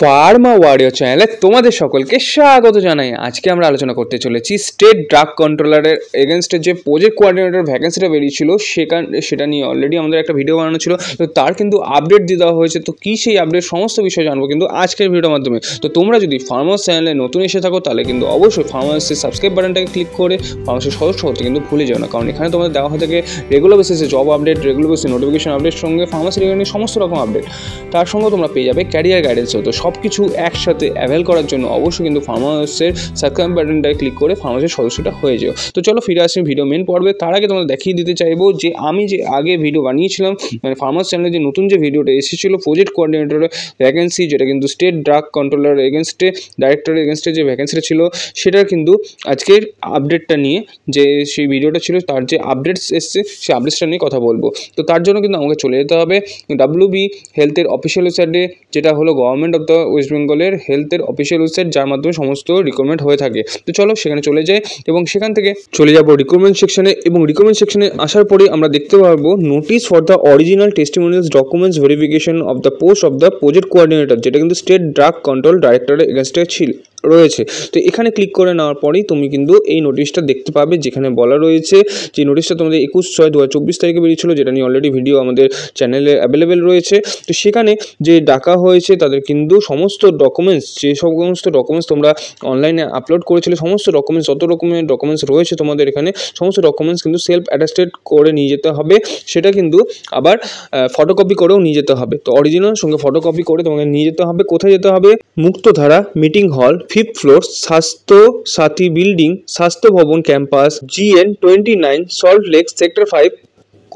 Pharma ওয়ারিও চ্যানেলে তোমাদের সকলকে স্বাগত জানাই আজকে আমরা আলোচনা করতে চলেছি স্টেট ড্রাগ কন্ট্রোলারের এগেনস্টের যে প্রজেক্ট কোয়ার্ডিনেটর ভ্যাকেন্সিটা বেরিয়েছিল সেখান সেটা নিয়ে অলরেডি আমাদের একটা ভিডিও বানানো ছিল তো তার কিন্তু আপডেট দিয়ে দেওয়া হয়েছে তো কী সেই আপডেট সমস্ত বিষয় জানবো কিন্তু আজকের ভিডিওর মাধ্যমে তো তোমরা যদি ফার্মাস চ্যানেলে নতুন এসে থাকো তাহলে কিন্তু অবশ্যই ফার্মাসের সাবস্ক্রাইব বাটনটাকে ক্লিক করে ফার্মাসের সদস্য হতে কিন্তু ভুলে যাও না কারণ এখানে তোমাদের দেওয়া হয়ে থাকে রেগুলার বেসিসে জব আপডেট রেগুলার বেসিসে নোটিফিকেশন আপডেট সঙ্গে ফার্মাসি রিলেটেড সমস্ত রকম আপডেট তার সঙ্গে তোমরা পেয়ে যাবে ক্যারিয়ার গাইডেন্সও তো সব কিছু একসাথে অ্যাভেল করার জন্য অবশ্যই কিন্তু ফার্মাহাউসের সাবস্ক্রাইব বাটনটায় ক্লিক করে ফার্ম সদস্যটা হয়ে যেও তো চলো ফিরে আসি ভিডিও মেন পর্বে তার আগে তোমাদের দেখিয়ে দিতে চাইবো যে আমি যে আগে ভিডিও বানিয়েছিলাম মানে ফার্ম চ্যানেলে যে নতুন যে ভিডিওটা এসেছিলো প্রজেক্ট কোঅর্ডিনেটরের ভ্যাকেন্সি যেটা কিন্তু স্টেট ড্রাগ কন্ট্রোলার এগেনস্টে ডাইরেক্টর এগেনস্টে যে ভ্যাকেন্সিটা ছিল সেটার কিন্তু আজকের আপডেটটা নিয়ে যে সেই ভিডিওটা ছিল তার যে আপডেটস এসছে সেই আপডেটসটা নিয়ে কথা বলবো তো তার জন্য কিন্তু আমাকে চলে যেতে হবে ডাব্লিউবি হেলথের অফিসিয়াল ওয়েবসাইটে যেটা হলো গভর্নমেন্ট অফ ওয়েস্ট বেঙ্গলের হেলথের অফিসিয়াল ওয়েবসাইট যার মাধ্যমে সমস্ত রিক্রুটমেন্ট হয়ে থাকে তো চলো সেখানে চলে যাই এবং সেখান থেকে চলে যাব রিক্রুটমেন্ট সেকশনে এবং রিক্রুটমেন্ট সেকশনে আসার পরে আমরা দেখতে পাবো notice for the original testimonials documents verification of the post of the project coordinator যেটা কিন্তু স্টেট ড্রাগ কন্ট্রোল ডাইরেক্টরের এগেনস্টে ছিল রয়েছে তো এখানে ক্লিক করে নেওয়ার পরেই তুমি কিন্তু এই নোটিশটা দেখতে পাবে যেখানে বলা রয়েছে যে নোটিশটা তোমাদের একুশ ছয় দু তারিখে বেরিয়েছিল যেটা নিয়ে অলরেডি ভিডিও আমাদের চ্যানেলে অ্যাভেলেবেল রয়েছে তো সেখানে যে ডাকা হয়েছে তাদের কিন্তু সমস্ত ডকুমেন্টস যে সমস্ত ডকুমেন্টস তোমরা অনলাইনে আপলোড করেছিলে সমস্ত ডকুমেন্টস যত রকমের ডকুমেন্টস রয়েছে তোমাদের এখানে সমস্ত ডকুমেন্টস কিন্তু সেলফ অ্যাটাস্টেড করে নিয়ে যেতে হবে সেটা কিন্তু আবার ফটোকপি করেও নিয়ে যেতে হবে তো অরিজিনাল সঙ্গে ফটোকপি করে তোমাকে নিয়ে যেতে হবে কোথায় যেতে হবে Muktadhara meeting hall fifth floor Swasthya Sathi building Swasthya Bhawan campus GN twenty nine Salt Lake sector five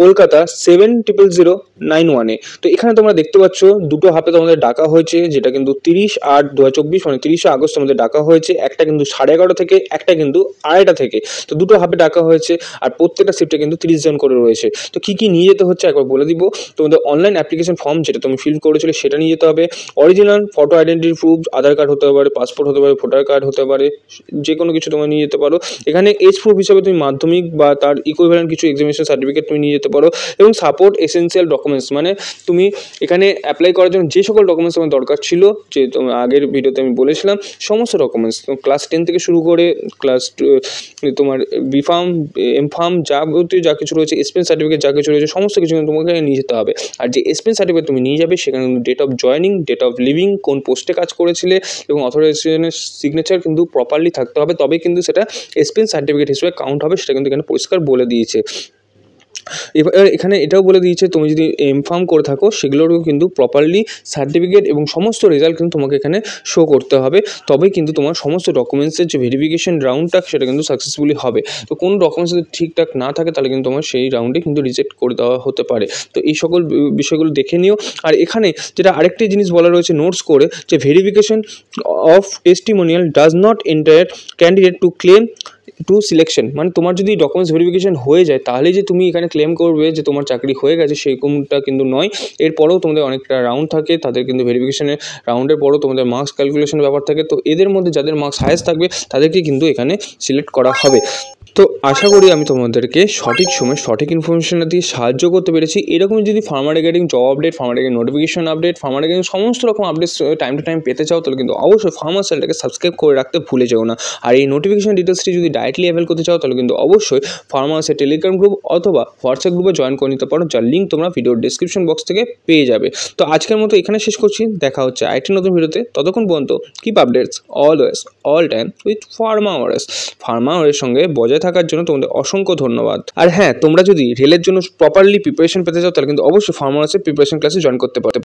Kolkata seven triple zero nine ওয়ানে তো এখানে তোমরা দেখতে পাচ্ছ দুটো হাফে তোমাদের ডাকা হয়েছে যেটা কিন্তু তিরিশ আট দু চব্বিশ মানে তিরিশে আগস্ট তোমাদের ডাকা হয়েছে একটা কিন্তু সাড়ে এগারোটা থেকে একটা কিন্তু আড়াইটা থেকে তো দুটো হাফে ডাকা হয়েছে আর প্রত্যেকটা শিফটে কিন্তু তিরিশ জন করে রয়েছে তো কী কী নিয়ে যেতে হচ্ছে একবার বলে দিব তোমাদের অনলাইন অ্যাপ্লিকেশন ফর্ম যেটা তুমি ফিল করেছিলে সেটা নিয়ে যেতে হবে original photo identity proof Aadhaar card হতে পারে পাসপোর্ট হতে পারে ভোটার কার্ড হতে পারে যে কোনো কিছু তোমরা নিয়ে যেতে পারো এখানে এজ প্রুফ হিসাবে তুমি মাধ্যমিক বা তার ইকুইভ্যালেন্ট কিছু এক্সামিনেশন সার্টিফিকেট তুমি নিয়ে যেতে পারো এবং সাপোর্ট এসেন্সিয়াল ডকুমেন্টস মানে তুমি এখানে অ্যাপ্লাই করার জন্য যে সকল ডকুমেন্টস আমার দরকার ছিল যে আগের ভিডিওতে আমি বলেছিলাম সমস্ত ডকুমেন্টস ক্লাস টেন থেকে শুরু করে ক্লাস তোমার বিফার্ম এমফার্ম যাবতীয় যা কিছু রয়েছে এক্সপেন্স সার্টিফিকেট যা কিছু রয়েছে সমস্ত কিছু কিন্তু তোমাকে নিয়ে যেতে হবে আর যে এক্সপেন্স সার্টিফিকেট তুমি নিয়ে যাবে সেখানে কিন্তু date of joining date of leaving কোন পোস্টে কাজ করেছিলে এবং অথরাইজেশনের সিগনেচার কিন্তু প্রপারলি থাকতে হবে তবে কিন্তু সেটা এক্সপেন্স সার্টিফিকেট হিসেবে কাউন্ট হবে সেটা কিন্তু এখানে পরিষ্কার বলে দিয়েছে এবার এখানে এটাও বলে দিয়েছে তুমি যদি এম ফার্ম করে থাকো সেগুলোরও কিন্তু প্রপারলি সার্টিফিকেট এবং সমস্ত রেজাল্ট কিন্তু তোমাকে এখানে শো করতে হবে তবে কিন্তু তোমার সমস্ত ডকুমেন্টসের যে ভেরিফিকেশান রাউন্ডটা সেটা কিন্তু সাকসেসফুলি হবে তো কোনো ডকুমেন্টস যদি ঠিকঠাক না থাকে তাহলে কিন্তু তোমার সেই রাউন্ডে কিন্তু রিজেক্ট করে দেওয়া হতে পারে তো এই সকল বিষয়গুলো দেখে নিও আর এখানে যেটা আরেকটি জিনিস বলা রয়েছে নোটস করে যে verification of testimonial does not entire candidate to claim to selection মানে তোমার যদি ডকুমেন্টস ভেরিফিকেশন হয়ে যায় তাহলে যে তুমি এখানে ক্লেম করবে যে তোমার চাকরি হয়ে গেছে সেরকমটা কিন্তু নয় এরপরেও তোমাদের অনেকটা রাউন্ড থাকে তাদের কিন্তু ভেরিফিকেশনের রাউন্ডের পরও তোমাদের মার্কস ক্যালকুলেশনের ব্যাপার থাকে তো এদের মধ্যে যাদের মার্কস হায়েস্ট থাকবে তাদেরকে কিন্তু এখানে সিলেক্ট করা হবে তো আশা করি আমি তোমাদেরকে সঠিক সময় সঠিক ইনফরমেশনের দিকে সাহায্য করতে পেরেছি এরকম যদি farmer regarding job update farmer regarding notification update farmer regarding সমস্ত রকম আপডেটস টাইম টু টাইম পেতে চাও তাহলে কিন্তু অবশ্যই ফার্মার চ্যানেলটাকে সাবস্ক্রাইব করে রাখতে ভুলে যেও না আর এই নোটিফিকেশন ডিটেলসটি যদি ডাইরেক্টলি অ্যাভেল করতে চাও তাহলে কিন্তু অবশ্যই ফার্মার্সের টেলিগ্রাম গ্রুপ অথবা হোয়াটসঅ্যাপ গ্রুপে জয়েন করে নিতে পারো যার লিঙ্ক তোমরা ভিডিওর ডিসক্রিপশন বক্স থেকে পেয়ে যাবে তো আজকের মতো এখানে শেষ করছি দেখা হচ্ছে আরেকটি নতুন ভিডিওতে ততক্ষণ পর্যন্ত keep updates always all time with pharma wares pharma ওয়ারের সঙ্গে বজায় থাকার জন্য তোমাদের অসংখ্য ধন্যবাদ আর হ্যাঁ তোমরা যদি রেলের জন্য প্রপারলি প্রিপারেশন পেতে চাও তাহলে কিন্তু অবশ্যই ফার্মার্সের প্রিপারেশন ক্লাসে জয়েন করতে পারো